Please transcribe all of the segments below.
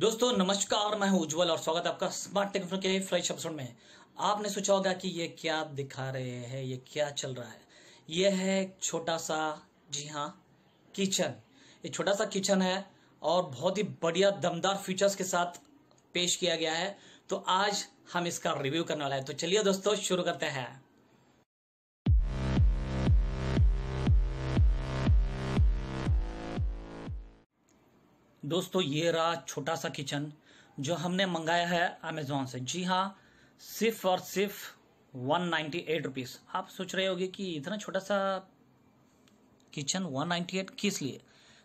दोस्तों नमस्कार मैं हूं उज्जवल और स्वागत है आपका स्मार्ट के फ्रेश एपिसोड में आपने सोचा होगा कि ये क्या दिखा रहे हैं ये क्या चल रहा है ये है छोटा सा जी हाँ किचन ये छोटा सा किचन है और बहुत ही बढ़िया दमदार फीचर्स के साथ पेश किया गया है तो आज हम इसका रिव्यू करने वाला है तो चलिए दोस्तों शुरू करते हैं दोस्तों ये रहा छोटा सा किचन जो हमने मंगाया है अमेजोन से जी हाँ सिर्फ और सिर्फ वन नाइन्टी एट रुपीज़ आप सोच रहे होगे कि इतना छोटा सा किचन वन नाइन्टी एट किस लिए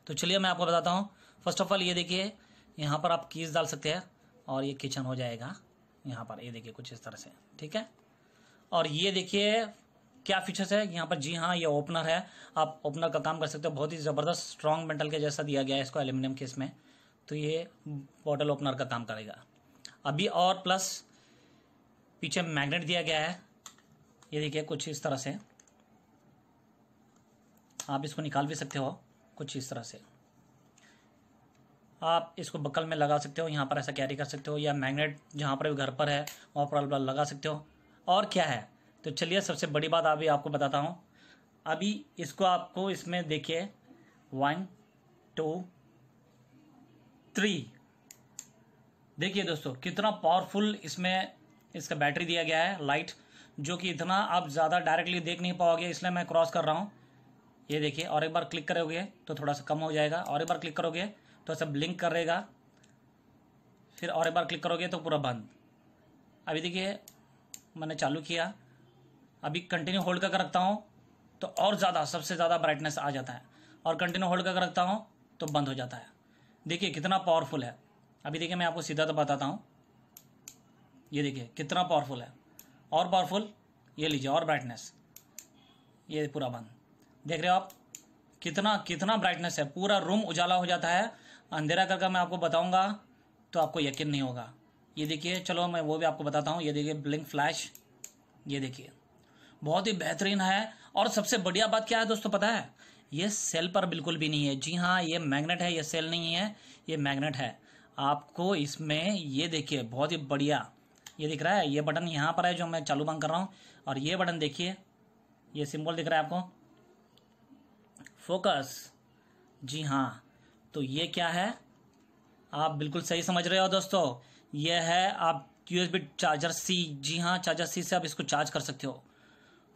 तो चलिए मैं आपको बताता हूँ फर्स्ट ऑफ ऑल ये देखिए यहाँ पर आप कीस डाल सकते हैं और ये किचन हो जाएगा यहाँ पर ये देखिए कुछ इस तरह से ठीक है और ये देखिए क्या फीचर्स है यहाँ पर जी हाँ ये ओपनर है आप ओपनर का काम कर सकते हो बहुत ही ज़बरदस्त स्ट्रॉन्ग मेटल के जैसा दिया गया है इसको एल्यूमिनियम केस में तो ये बॉटल ओपनर का काम करेगा अभी और प्लस पीछे मैग्नेट दिया गया है ये देखिए कुछ इस तरह से आप इसको निकाल भी सकते हो कुछ इस तरह से आप इसको बकल में लगा सकते हो यहाँ पर ऐसा कैरी कर सकते हो या मैग्नेट जहाँ पर भी घर पर है वहाँ पर लगा सकते हो और क्या है तो चलिए सबसे बड़ी बात अभी आपको बताता हूँ अभी इसको आपको इसमें देखिए वन टू थ्री देखिए दोस्तों कितना पावरफुल इसमें इसका बैटरी दिया गया है लाइट जो कि इतना आप ज़्यादा डायरेक्टली देख नहीं पाओगे इसलिए मैं क्रॉस कर रहा हूँ ये देखिए और एक बार क्लिक करोगे तो थोड़ा सा कम हो जाएगा और एक बार क्लिक करोगे तो सब ब्लिंक करेगा फिर और एक बार क्लिक करोगे तो पूरा बंद अभी देखिए मैंने चालू किया अभी कंटिन्यू होल्ड करके रखता हूँ तो और ज़्यादा सबसे ज़्यादा ब्राइटनेस आ जाता है और कंटिन्यू होल्ड करके रखता हूँ तो बंद हो जाता है देखिए कितना पावरफुल है अभी देखिए मैं आपको सीधा तो बताता हूँ ये देखिए कितना पावरफुल है और पावरफुल ये लीजिए और ब्राइटनेस ये पूरा बंद देख रहे हो आप कितना कितना ब्राइटनेस है पूरा रूम उजाला हो जाता है अंधेरा करके मैं आपको बताऊंगा तो आपको यकीन नहीं होगा ये देखिए चलो मैं वो भी आपको बताता हूँ ये देखिए ब्लिंक फ्लैश ये देखिए बहुत ही बेहतरीन है और सबसे बढ़िया बात क्या है दोस्तों पता है ये सेल पर बिल्कुल भी नहीं है जी हाँ ये मैग्नेट है ये सेल नहीं है ये मैग्नेट है आपको इसमें ये देखिए बहुत ही बढ़िया ये दिख रहा है ये बटन यहाँ पर है जो मैं चालू बंद कर रहा हूँ और ये बटन देखिए ये सिंबल दिख रहा है आपको फोकस जी हाँ तो ये क्या है आप बिल्कुल सही समझ रहे हो दोस्तों ये है आप यूएसबी चार्जर सी जी हाँ चार्जर सी से आप इसको चार्ज कर सकते हो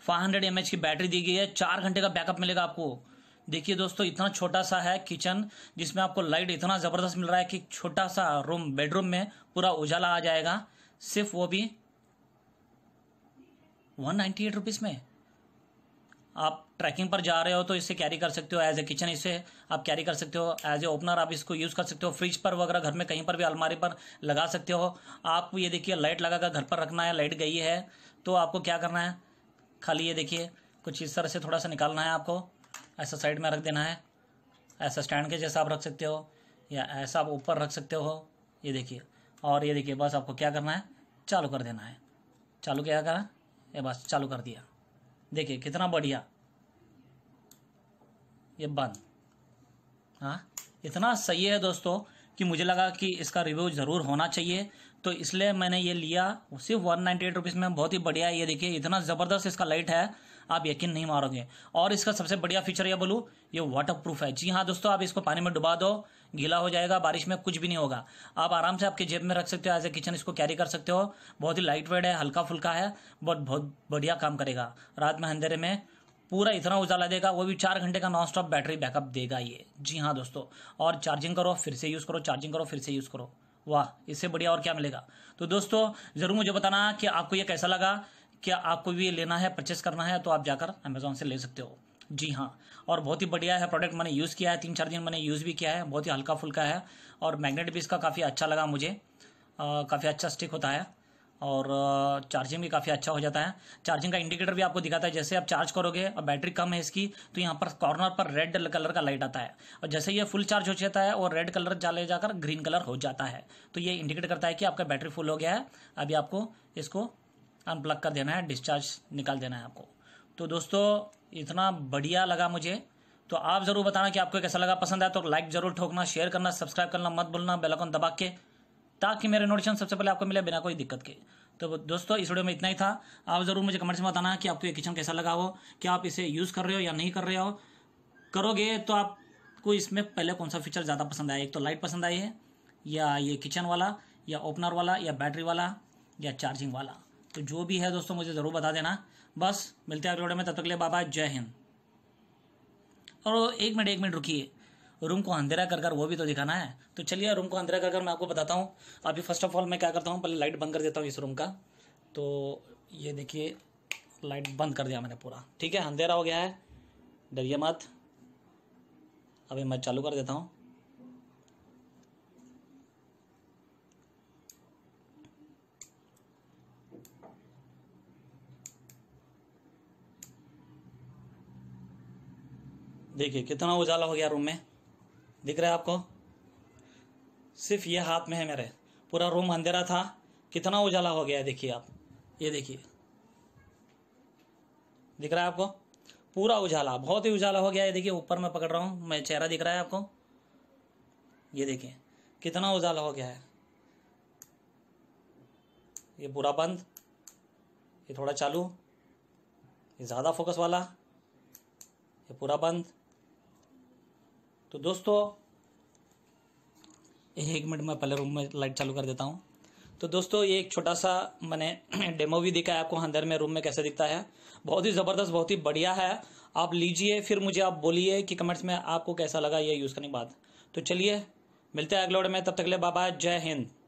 फाइव हंड्रेड एम की बैटरी दी गई है चार घंटे का बैकअप मिलेगा आपको देखिए दोस्तों इतना छोटा सा है किचन जिसमें आपको लाइट इतना ज़बरदस्त मिल रहा है कि छोटा सा रूम बेडरूम में पूरा उजाला आ जाएगा सिर्फ वो भी वन नाइन्टी एट रुपीज़ में आप ट्रैकिंग पर जा रहे हो तो इसे कैरी कर सकते हो एज ए किचन इसे आप कैरी कर सकते हो एज ए ओपनर आप इसको यूज़ कर सकते हो फ्रिज पर वगैरह घर में कहीं पर भी अलमारी पर लगा सकते हो आप ये देखिए लाइट लगाकर घर पर रखना है लाइट गई है तो आपको क्या करना है खाली ये देखिए कुछ इस तरह से थोड़ा सा निकालना है आपको ऐसा साइड में रख देना है ऐसा स्टैंड के जैसा आप रख सकते हो या ऐसा आप ऊपर रख सकते हो ये देखिए और ये देखिए बस आपको क्या करना है चालू कर देना है चालू क्या करा ये बस चालू कर दिया देखिए कितना बढ़िया ये बंद हाँ इतना सही है दोस्तों कि मुझे लगा कि इसका रिव्यू ज़रूर होना चाहिए तो इसलिए मैंने ये लिया सिर्फ वन नाइन्टी एट रुपीज़ में बहुत ही बढ़िया है ये देखिए इतना ज़बरदस्त इसका लाइट है आप यकीन नहीं मारोगे और इसका सबसे बढ़िया फीचर यह बोलूँ ये वाटर प्रूफ है जी हाँ दोस्तों आप इसको पानी में डुबा दो गीला हो जाएगा बारिश में कुछ भी नहीं होगा आप आराम से आपके जेब में रख सकते हो एज ए किचन इसको कैरी कर सकते हो बहुत ही लाइट वेट है हल्का फुल्का है बट बहुत बढ़िया काम करेगा रात में अंधेरे में पूरा इतना उजाला देगा वो भी चार घंटे का नॉन स्टॉप बैटरी बैकअप देगा ये जी हाँ दोस्तों और चार्जिंग करो फिर से यूज़ करो चार्जिंग करो फिर से यूज़ करो वाह इससे बढ़िया और क्या मिलेगा तो दोस्तों ज़रूर मुझे बताना कि आपको ये कैसा लगा क्या आपको भी ये लेना है परचेस करना है तो आप जाकर अमेजोन से ले सकते हो जी हाँ और बहुत ही बढ़िया है प्रोडक्ट मैंने यूज़ किया है तीन चार दिन मैंने यूज़ भी किया है बहुत ही हल्का फुल्का है और मैग्नेट भी इसका काफ़ी अच्छा लगा मुझे काफ़ी अच्छा स्टिक होता है और चार्जिंग भी काफ़ी अच्छा हो जाता है चार्जिंग का इंडिकेटर भी आपको दिखाता है जैसे आप चार्ज करोगे और बैटरी कम है इसकी तो यहाँ पर कॉर्नर पर रेड कलर का लाइट आता है और जैसे ये फुल चार्ज हो जाता है और रेड कलर जाले जाकर ग्रीन कलर हो जाता है तो ये इंडिकेट करता है कि आपका बैटरी फुल हो गया है अभी आपको इसको अनप्लग कर देना है डिस्चार्ज निकाल देना है आपको तो दोस्तों इतना बढ़िया लगा मुझे तो आप ज़रूर बताना कि आपको कैसा लगा पसंद आया तो लाइक ज़रूर ठोकना शेयर करना सब्सक्राइब करना मत भूलना बेलाकॉन दबा के ताकि मेरे नोटिफिकेशन सबसे पहले आपको मिले बिना कोई दिक्कत के तो दोस्तों इस वीडियो में इतना ही था आप ज़रूर मुझे कमेंट्स में बताना कि आपको ये किचन कैसा लगा हो क्या आप इसे यूज़ कर रहे हो या नहीं कर रहे हो करोगे तो आपको इसमें पहले कौन सा फीचर ज़्यादा पसंद आया एक तो लाइट पसंद आई है या ये किचन वाला या ओपनर वाला या बैटरी वाला या चार्जिंग वाला तो जो भी है दोस्तों मुझे ज़रूर बता देना बस मिलते हैं अगले वीडियो में तब तक के लिए बाबा जय हिंद और एक मिनट एक मिनट रुकिए रूम को अंधेरा कर कर वो भी तो दिखाना है तो चलिए रूम को अंधेरा कर कर मैं आपको बताता हूँ अभी फर्स्ट ऑफ ऑल मैं क्या करता हूँ पहले लाइट बंद कर देता हूँ इस रूम का तो ये देखिए लाइट बंद कर दिया मैंने पूरा ठीक है अंधेरा हो गया है डरिए मत अभी मैं चालू कर देता हूँ देखिए कितना उजाला हो गया रूम में दिख रहा है आपको सिर्फ ये हाथ में है मेरे पूरा रूम अंधेरा था कितना उजाला हो गया देखिए आप ये देखिए दिख रहा है आपको पूरा उजाला बहुत ही उजाला हो गया है देखिए ऊपर मैं पकड़ रहा हूँ मैं चेहरा दिख रहा है आपको ये देखिए कितना उजाला हो गया है ये पूरा बंद ये थोड़ा चालू ये ज़्यादा फोकस वाला ये पूरा बंद तो दोस्तों एक मिनट मैं पहले रूम में लाइट चालू कर देता हूँ तो दोस्तों ये एक छोटा सा मैंने डेमो भी दिखा है आपको अंदर में रूम में कैसे दिखता है बहुत ही ज़बरदस्त बहुत ही बढ़िया है आप लीजिए फिर मुझे आप बोलिए कि कमेंट्स में आपको कैसा लगा ये यूज़ करने के बाद तो चलिए मिलते हैं अगले में तब तक ले बाबा जय हिंद